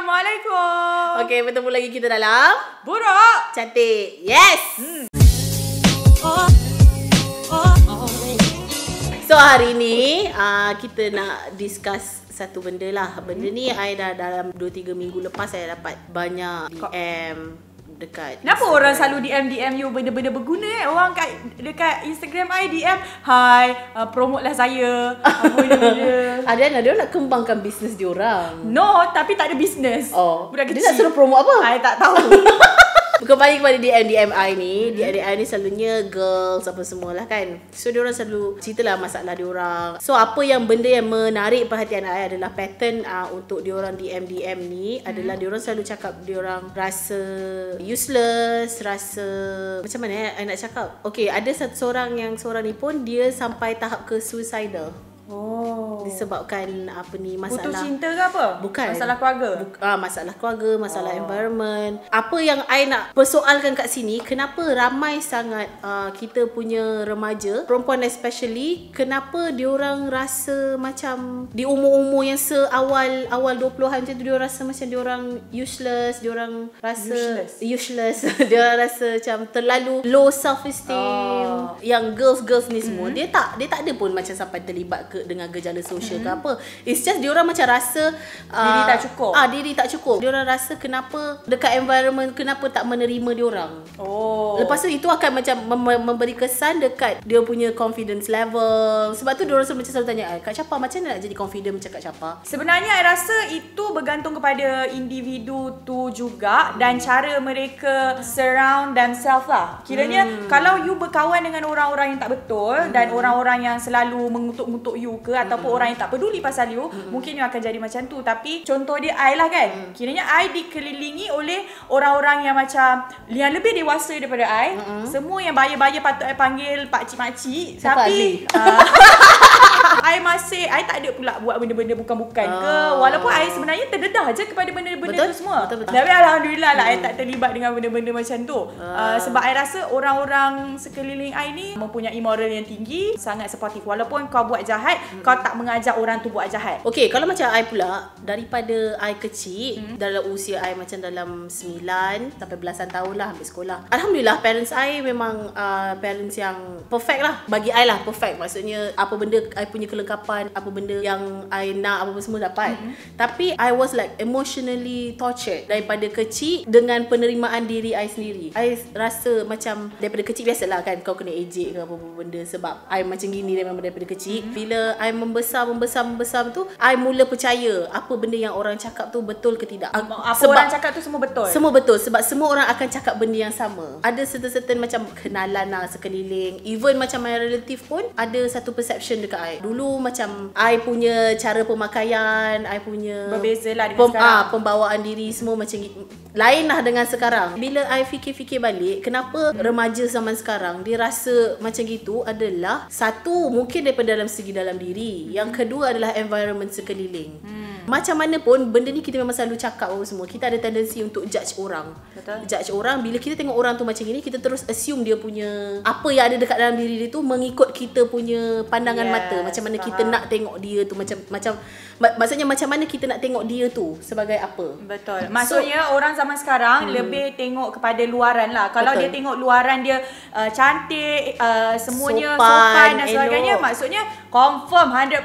Assalamualaikum. Okay, bertemu lagi kita dalam Buruk Cantik. Yes. Hmm. So hari ni uh, kita nak discuss satu benda lah Benda hmm. ni saya dah dalam 2-3 minggu lepas Saya dapat banyak DM dekat Kenapa Instagram. orang selalu DM DM you benda-benda berguna eh? Orang kat dekat Instagram I DM, "Hi, uh, promote lah saya." Apa lah, dia? Ada dia nak kembangkan bisnes dia orang. No, tapi tak ada bisnes. Oh. Budak kecil. Dia nak suruh promote apa? I tak tahu. kembali kepada DM DM I ni, DM DM ni selalunya girls apa semualah kan. So dia orang selalu ceritalah masalah dia orang. So apa yang benda yang menarik perhatian saya adalah pattern uh, untuk dia orang DM DM ni hmm. adalah dia orang selalu cakap dia orang rasa useless, rasa macam mana eh I nak cakap. Okay ada satu seorang yang seorang ni pun dia sampai tahap ke suicidal. Oh. Disebabkan apa ni masalah Putus cinta ke apa? Bukan. Masalah keluarga. Buk, ah masalah keluarga, masalah oh. environment. Apa yang I nak persoalkan kat sini, kenapa ramai sangat uh, kita punya remaja, perempuan especially, kenapa diorang rasa macam di umur-umur yang seawal awal 20-an macam tu dia rasa macam dia orang useless, dia orang rasa useless. useless. dia rasa macam terlalu low self esteem. Oh. Yang girls-girls ni semua, mm dia tak dia tak ada pun macam sampai terlibat ke dengan gejala sosial mm-hmm. ke apa it's just diorang macam rasa diri tak ah, cukup ah diri tak cukup diorang rasa kenapa dekat environment kenapa tak menerima diorang oh lepas tu itu akan macam mem- memberi kesan dekat dia punya confidence level sebab tu diorang macam selalu tanya ah, kak siapa macam mana nak jadi confident macam kak siapa sebenarnya saya rasa itu bergantung kepada individu tu juga dan hmm. cara mereka surround themselves lah kiranya mm. kalau you berkawan dengan orang-orang yang tak betul mm. dan hmm. orang-orang yang selalu mengutuk-mutuk you you ke mm-hmm. orang yang tak peduli pasal you mm-hmm. mungkin you akan jadi macam tu tapi contoh dia I lah kan mm. kiranya I dikelilingi oleh orang-orang yang macam yang lebih dewasa daripada I mm-hmm. semua yang bayar-bayar patut I panggil pak cik mak cik tapi I masih I tak ada pula buat benda-benda bukan-bukan ke oh. walaupun I sebenarnya terdedah je kepada benda-benda betul? tu semua. Betul, betul. Tapi alhamdulillah lah hmm. I tak terlibat dengan benda-benda macam tu. Uh. Uh, sebab I rasa orang-orang sekeliling I ni mempunyai moral yang tinggi, sangat supportive walaupun kau buat jahat, hmm. kau tak mengajak orang tu buat jahat. Okay kalau macam I pula daripada I kecil hmm. dalam usia I macam dalam 9 sampai belasan tahun lah habis sekolah. Alhamdulillah parents I memang uh, parents yang perfect lah bagi I lah perfect maksudnya apa benda benda I punya kelengkapan apa benda yang I nak apa semua dapat mm-hmm. tapi I was like emotionally tortured daripada kecil dengan penerimaan diri I sendiri I rasa macam daripada kecil biasalah kan kau kena ejek ke apa-apa benda sebab I macam gini memang daripada kecil mm-hmm. bila I membesar membesar membesar tu I mula percaya apa benda yang orang cakap tu betul ke tidak apa sebab orang cakap tu semua betul semua betul sebab semua orang akan cakap benda yang sama ada certain-certain macam kenalan lah sekeliling even macam my relative pun ada satu perception attraction dekat I. Dulu macam I punya cara pemakaian, I punya berbeza lah pem, sekarang. Ah, pembawaan diri semua macam lain lah dengan sekarang. Bila I fikir-fikir balik, kenapa hmm. remaja zaman sekarang dia rasa macam gitu adalah satu mungkin daripada dalam segi dalam diri. Yang kedua adalah environment sekeliling. Hmm. Macam mana pun benda ni kita memang selalu cakap pun semua. Kita ada tendensi untuk judge orang. Betul. Judge orang bila kita tengok orang tu macam ini kita terus assume dia punya apa yang ada dekat dalam diri dia tu mengikut kita punya pandangan yes, mata. Macam mana faham. kita nak tengok dia tu macam macam maksudnya macam mana kita nak tengok dia tu sebagai apa betul maksudnya so, orang zaman sekarang hmm. lebih tengok kepada luaran lah kalau betul. dia tengok luaran dia uh, cantik uh, semuanya sopan, sopan dan sebagainya elok. maksudnya confirm 100%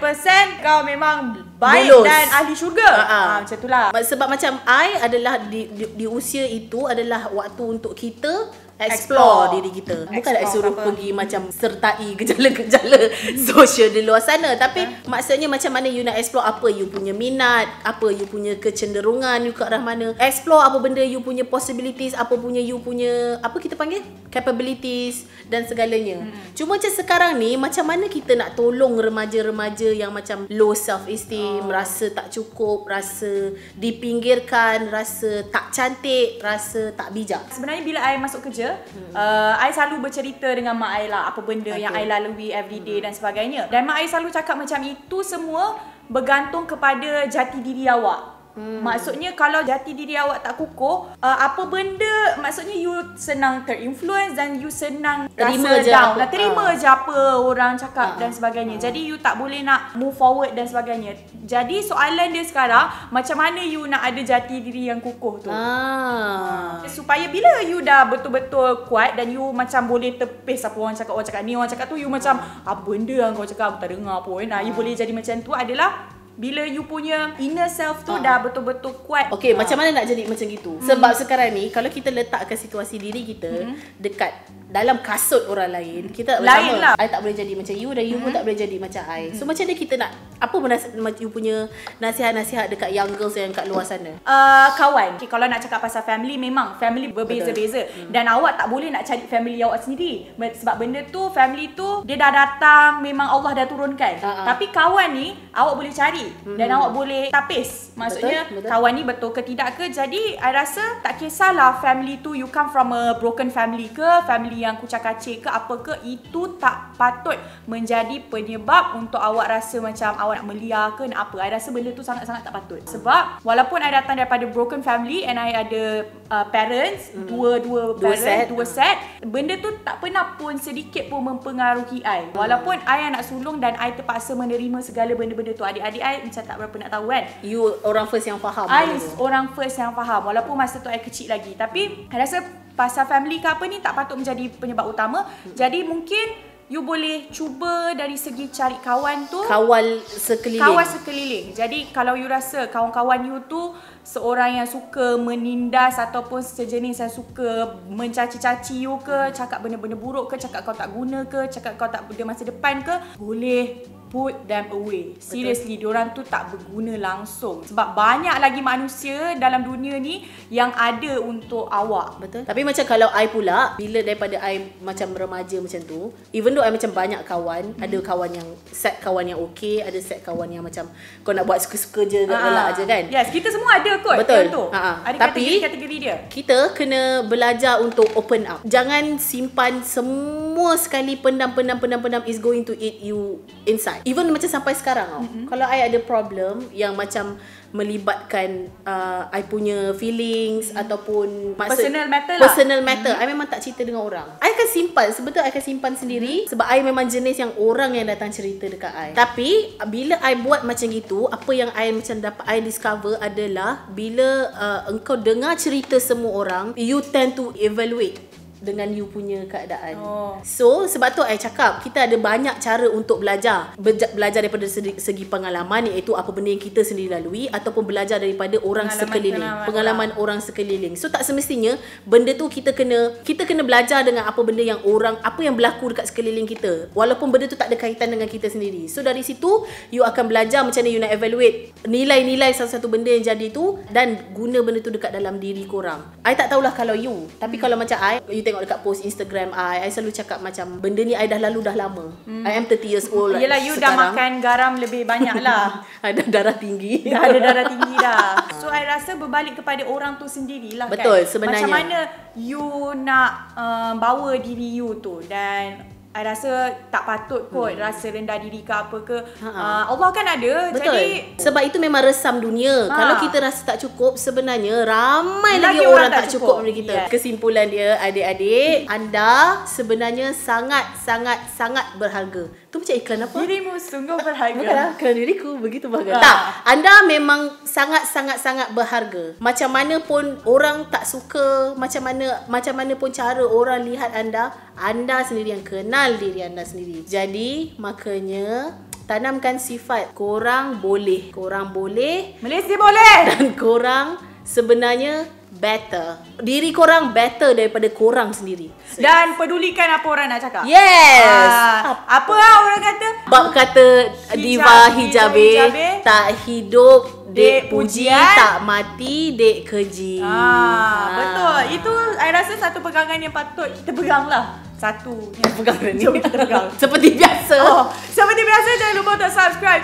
kau memang baik Bulus. dan ahli syurga uh-huh. ha, macam itulah sebab macam I adalah di, di, di usia itu adalah waktu untuk kita explore, explore diri kita bukan nak suruh apa. pergi macam sertai gejala-gejala sosial di luar sana tapi ha? maksudnya macam mana you nak explore apa you punya minat apa you punya kecenderungan you ke arah mana explore apa benda you punya possibilities apa punya you punya apa kita panggil capabilities dan segalanya hmm. cuma macam sekarang ni macam mana kita nak tolong remaja-remaja yang macam low self esteem oh. rasa tak cukup rasa dipinggirkan rasa tak cantik rasa tak bijak sebenarnya bila I masuk kerja je hmm. uh, I selalu bercerita dengan mak I lah apa benda okay. yang I lalui everyday hmm. dan sebagainya dan mak I selalu cakap macam itu semua bergantung kepada jati diri awak Hmm. Maksudnya kalau jati diri awak tak kukuh, uh, apa benda maksudnya you senang terinfluence dan you senang terima rasa je down. Apa, terima uh. je apa orang cakap uh. dan sebagainya. Uh. Jadi you tak boleh nak move forward dan sebagainya. Jadi soalan dia sekarang, macam mana you nak ada jati diri yang kukuh tu? Uh. Supaya bila you dah betul-betul kuat dan you macam boleh tepis apa orang cakap, orang cakap ni, orang cakap tu, you macam apa benda yang kau cakap aku tak dengar pun. uh. you boleh jadi macam tu adalah bila you punya inner self tu uh. dah betul-betul kuat Okay uh. Ah. macam mana nak jadi macam gitu hmm. sebab sekarang ni kalau kita letakkan situasi diri kita hmm. dekat dalam kasut orang lain kita lain pertama, lah I tak boleh jadi macam you dan you hmm. pun tak boleh jadi macam I hmm. so macam mana kita nak apa menasihat you punya nasihat-nasihat dekat young girls yang kat luar sana uh, kawan okay, kalau nak cakap pasal family memang family berbeza-beza hmm. dan awak tak boleh nak cari family awak sendiri sebab benda tu family tu dia dah datang memang Allah dah turunkan uh-huh. tapi kawan ni awak boleh cari lagi mm-hmm. dan hmm. awak boleh tapis maksudnya betul, betul. kawan ni betul ke tidak ke jadi I rasa tak kisahlah family tu you come from a broken family ke family yang kucak-kacir ke apa ke itu tak patut menjadi penyebab untuk awak rasa macam awak nak melia ke nak apa I rasa benda tu sangat-sangat tak patut sebab walaupun I datang daripada broken family and I ada uh, parents mm. dua-dua parents dua set. dua hmm. set benda tu tak pernah pun sedikit pun mempengaruhi I hmm. walaupun mm. I anak sulung dan I terpaksa menerima segala benda-benda tu adik-adik I I macam tak berapa nak tahu kan You orang first yang faham I orang first yang faham Walaupun masa tu I kecil lagi Tapi I rasa pasal family ke apa ni Tak patut menjadi penyebab utama Jadi mungkin You boleh cuba dari segi cari kawan tu Kawal sekeliling Kawal sekeliling Jadi kalau you rasa kawan-kawan you tu Seorang yang suka menindas Ataupun sejenis yang suka mencaci-caci you ke Cakap benda-benda buruk ke Cakap kau tak guna ke Cakap kau tak ada masa depan ke Boleh put them away. Seriously, Betul. diorang tu tak berguna langsung. Sebab banyak lagi manusia dalam dunia ni yang ada untuk awak. Betul. Tapi macam kalau I pula, bila daripada I macam remaja macam tu, even though I macam banyak kawan, hmm. ada kawan yang set kawan yang okay, ada set kawan yang macam kau nak buat suka-suka je, ah, elak je kan? Yes, kita semua ada kot. Betul. Tu. Ah, ah. Ada Tapi, kategori, kategori dia. Kita kena belajar untuk open up. Jangan simpan semua semua sekali pendam pendam pendam pendam is going to eat you inside. Even macam sampai sekarang tau. Mm-hmm. Kalau I ada problem yang macam melibatkan uh, I punya feelings mm. ataupun maksud, personal matter lah. Personal mm-hmm. matter. Mm. I memang tak cerita dengan orang. I akan simpan. Sebetulnya I akan simpan mm-hmm. sendiri mm. sebab I memang jenis yang orang yang datang cerita dekat I. Tapi bila I buat macam itu, apa yang I macam dapat I discover adalah bila uh, engkau dengar cerita semua orang, you tend to evaluate dengan you punya keadaan. Oh. So sebab tu I cakap kita ada banyak cara untuk belajar. Beja- belajar daripada segi, pengalaman iaitu apa benda yang kita sendiri lalui ataupun belajar daripada orang pengalaman sekeliling, pengalaman, pengalaman orang sekeliling. So tak semestinya benda tu kita kena kita kena belajar dengan apa benda yang orang apa yang berlaku dekat sekeliling kita walaupun benda tu tak ada kaitan dengan kita sendiri. So dari situ you akan belajar macam mana you nak evaluate nilai-nilai satu-satu benda yang jadi tu dan guna benda tu dekat dalam diri korang. I tak tahulah kalau you, tapi kalau macam I, you tengok tengok dekat post Instagram I, I selalu cakap macam benda ni I dah lalu dah lama. Hmm. I am 30 years old. Yelah, like, you sekarang. dah makan garam lebih banyak lah. ada darah tinggi. Dah ada darah tinggi dah. Ha. So, I rasa berbalik kepada orang tu sendiri lah. kan. Betul, sebenarnya. Macam mana you nak um, bawa diri you tu dan I rasa tak patut kot hmm. rasa rendah diri ke apa ke. Ha-ha. Ah, Allah kan ada. Betul. Jadi sebab itu memang resam dunia. Ha. Kalau kita rasa tak cukup sebenarnya ramai lagi, lagi orang tak cukup daripada kita. Yeah. Kesimpulan dia adik-adik, hmm. anda sebenarnya sangat sangat sangat berharga tu macam iklan apa? Dirimu sungguh berharga. Bukanlah kerana diriku begitu berharga. Ah. Tak. Anda memang sangat-sangat-sangat berharga. Macam mana pun orang tak suka, macam mana macam mana pun cara orang lihat anda, anda sendiri yang kenal diri anda sendiri. Jadi, makanya tanamkan sifat korang boleh. Korang boleh. Malaysia boleh. Dan korang sebenarnya better. Diri korang better daripada korang sendiri. Dan pedulikan apa orang nak cakap. Yes. Uh, apa lah orang kata? Bab kata diva hijabe, hijabe tak hidup dek puji tak mati dek keji. Ah, ah, betul. Itu saya rasa satu pegangan yang patut kita lah Satu yang pegangan ni. Seperti biasa. Oh,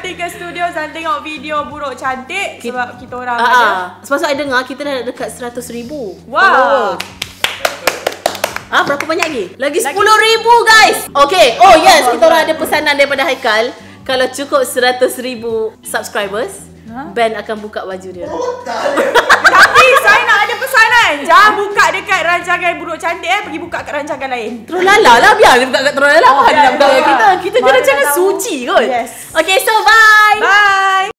datang ke studio dan tengok video buruk cantik kita, sebab kita orang uh, ada. Ah. Sebab saya dengar kita dah dekat ribu. Wow. Ah, berapa banyak lagi? Lagi 10,000 guys. Okay. Oh yes, kita orang ada pesanan daripada Haikal. Kalau cukup 100,000 subscribers, huh? Ha? Ben akan buka baju dia. Oh, Tapi saya nak ada kan Jangan buka dekat rancangan buruk cantik eh Pergi buka kat rancangan lain Terus lala lah biar dia buka terus lala oh, ya, ya, ya. kita Kita Mana rancangan suci kot Yes Okay so bye Bye